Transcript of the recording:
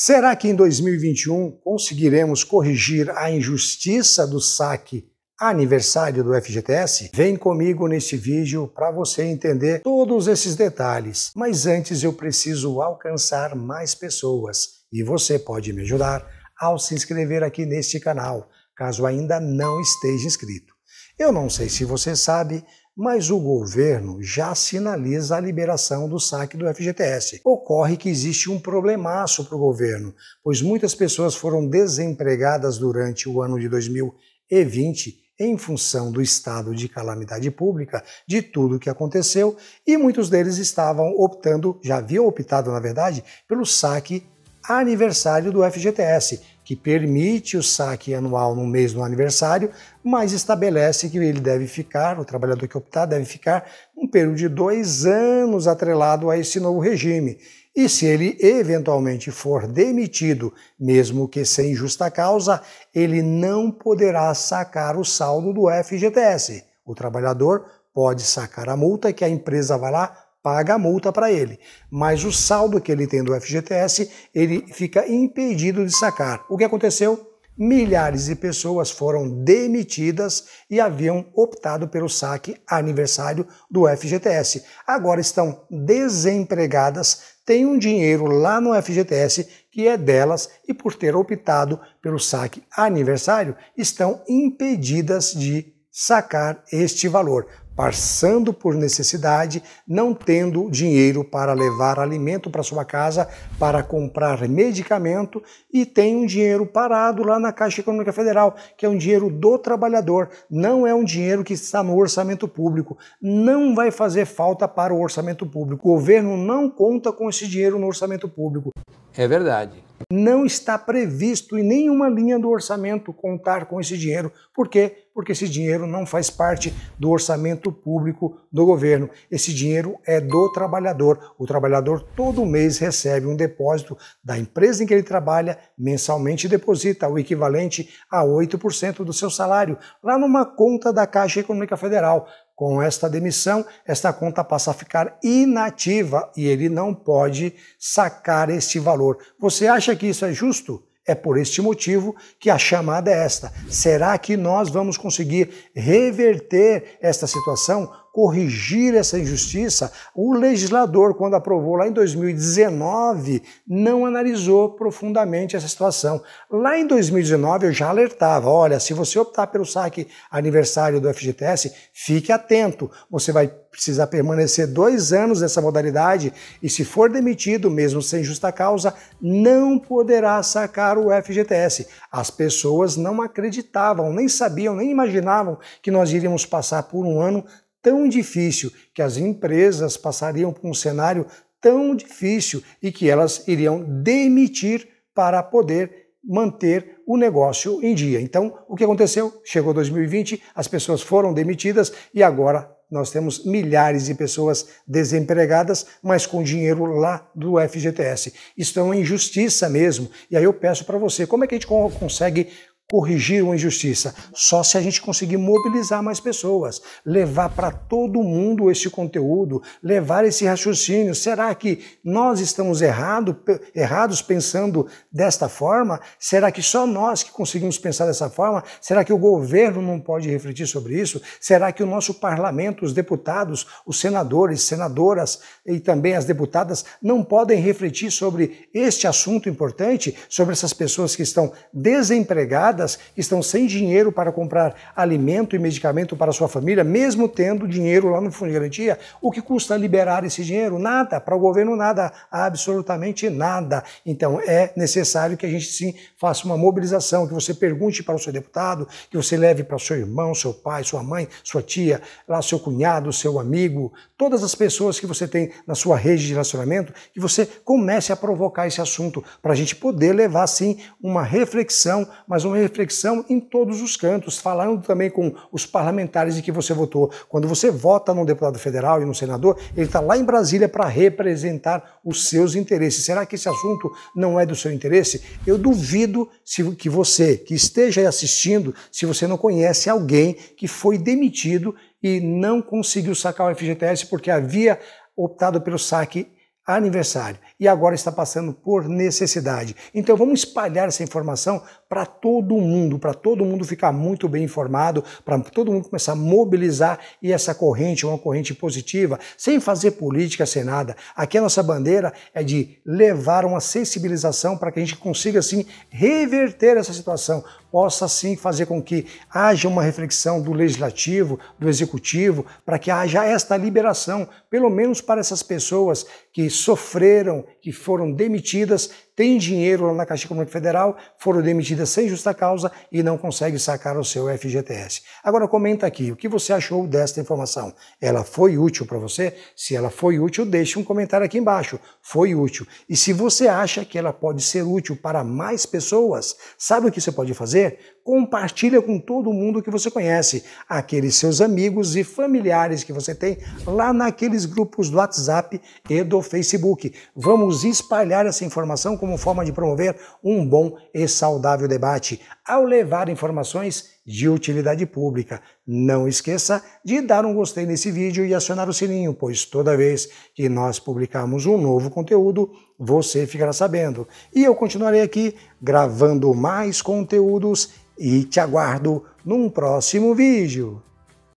Será que em 2021 conseguiremos corrigir a injustiça do saque aniversário do FGTS? Vem comigo neste vídeo para você entender todos esses detalhes. Mas antes eu preciso alcançar mais pessoas e você pode me ajudar ao se inscrever aqui neste canal, caso ainda não esteja inscrito. Eu não sei se você sabe, mas o governo já sinaliza a liberação do saque do FGTS. Ocorre que existe um problemaço para o governo, pois muitas pessoas foram desempregadas durante o ano de 2020 em função do estado de calamidade pública, de tudo o que aconteceu, e muitos deles estavam optando, já haviam optado, na verdade, pelo saque aniversário do FGTS, que permite o saque anual no mês do aniversário, mas estabelece que ele deve ficar, o trabalhador que optar deve ficar um período de dois anos atrelado a esse novo regime. E se ele eventualmente for demitido, mesmo que sem justa causa, ele não poderá sacar o saldo do FGTS. O trabalhador pode sacar a multa que a empresa vai lá paga a multa para ele, mas o saldo que ele tem do FGTS, ele fica impedido de sacar. O que aconteceu? Milhares de pessoas foram demitidas e haviam optado pelo saque aniversário do FGTS. Agora estão desempregadas, têm um dinheiro lá no FGTS que é delas e por ter optado pelo saque aniversário, estão impedidas de sacar este valor passando por necessidade, não tendo dinheiro para levar alimento para sua casa, para comprar medicamento e tem um dinheiro parado lá na Caixa Econômica Federal, que é um dinheiro do trabalhador, não é um dinheiro que está no orçamento público, não vai fazer falta para o orçamento público. O governo não conta com esse dinheiro no orçamento público. É verdade. Não está previsto em nenhuma linha do orçamento contar com esse dinheiro. Por quê? Porque esse dinheiro não faz parte do orçamento público do governo. Esse dinheiro é do trabalhador. O trabalhador todo mês recebe um depósito da empresa em que ele trabalha, mensalmente deposita o equivalente a 8% do seu salário, lá numa conta da Caixa Econômica Federal. Com esta demissão, esta conta passa a ficar inativa e ele não pode sacar este valor. Você acha que isso é justo? É por este motivo que a chamada é esta. Será que nós vamos conseguir reverter esta situação? corrigir essa injustiça, o legislador, quando aprovou lá em 2019, não analisou profundamente essa situação. Lá em 2019 eu já alertava: olha, se você optar pelo saque aniversário do FGTS, fique atento, você vai precisar permanecer dois anos nessa modalidade e, se for demitido, mesmo sem justa causa, não poderá sacar o FGTS. As pessoas não acreditavam, nem sabiam, nem imaginavam que nós iríamos passar por um ano tão difícil, que as empresas passariam por um cenário tão difícil e que elas iriam demitir para poder manter o negócio em dia. Então, o que aconteceu? Chegou 2020, as pessoas foram demitidas e agora nós temos milhares de pessoas desempregadas, mas com dinheiro lá do FGTS. Isso é uma injustiça mesmo. E aí eu peço para você, como é que a gente consegue corrigir uma injustiça? Só se a gente conseguir mobilizar mais pessoas, levar para todo mundo esse conteúdo, levar esse raciocínio. Será que nós estamos errado, errados pensando desta forma? Será que só nós que conseguimos pensar dessa forma? Será que o governo não pode refletir sobre isso? Será que o nosso parlamento, os deputados, os senadores, senadoras e também as deputadas não podem refletir sobre este assunto importante, sobre essas pessoas que estão desempregadas? endividadas, estão sem dinheiro para comprar alimento e medicamento para sua família, mesmo tendo dinheiro lá no fundo de garantia. O que custa liberar esse dinheiro? Nada. Para o governo, nada. Absolutamente nada. Então é necessário que a gente sim faça uma mobilização, que você pergunte para o seu deputado, que você leve para o seu irmão, seu pai, sua mãe, sua tia, lá seu cunhado, seu amigo, todas as pessoas que você tem na sua rede de relacionamento, que você comece a provocar esse assunto para a gente poder levar sim uma reflexão, mas uma reflexão em todos os cantos, falando também com os parlamentares de que você votou. Quando você vota num deputado federal e num senador, ele está lá em Brasília para representar os seus interesses. Será que esse assunto não é do seu interesse? Eu duvido se, que você, que esteja aí assistindo, se você não conhece alguém que foi demitido e não conseguiu sacar o FGTS porque havia optado pelo saque aniversário e agora está passando por necessidade. Então vamos espalhar essa informação para todo mundo, para todo mundo ficar muito bem informado, para todo mundo começar a mobilizar e essa corrente, uma corrente positiva, sem fazer política, sem nada. Aqui a nossa bandeira é de levar uma sensibilização para que a gente consiga assim reverter essa situação, possa assim fazer com que haja uma reflexão do legislativo, do executivo, para que haja esta liberação, pelo menos para essas pessoas que sofreram, que foram demitidas tem dinheiro lá na Caixa Econômica Federal, foram demitidas sem justa causa e não consegue sacar o seu FGTS. Agora comenta aqui o que você achou desta informação. Ela foi útil para você? Se ela foi útil, deixe um comentário aqui embaixo. Foi útil. E se você acha que ela pode ser útil para mais pessoas, sabe o que você pode fazer? Compartilha com todo mundo que você conhece, aqueles seus amigos e familiares que você tem lá naqueles grupos do WhatsApp e do Facebook. Vamos espalhar essa informação com como forma de promover um bom e saudável debate, ao levar informações de utilidade pública. Não esqueça de dar um gostei nesse vídeo e acionar o sininho, pois toda vez que nós publicarmos um novo conteúdo, você ficará sabendo. E eu continuarei aqui gravando mais conteúdos e te aguardo num próximo vídeo.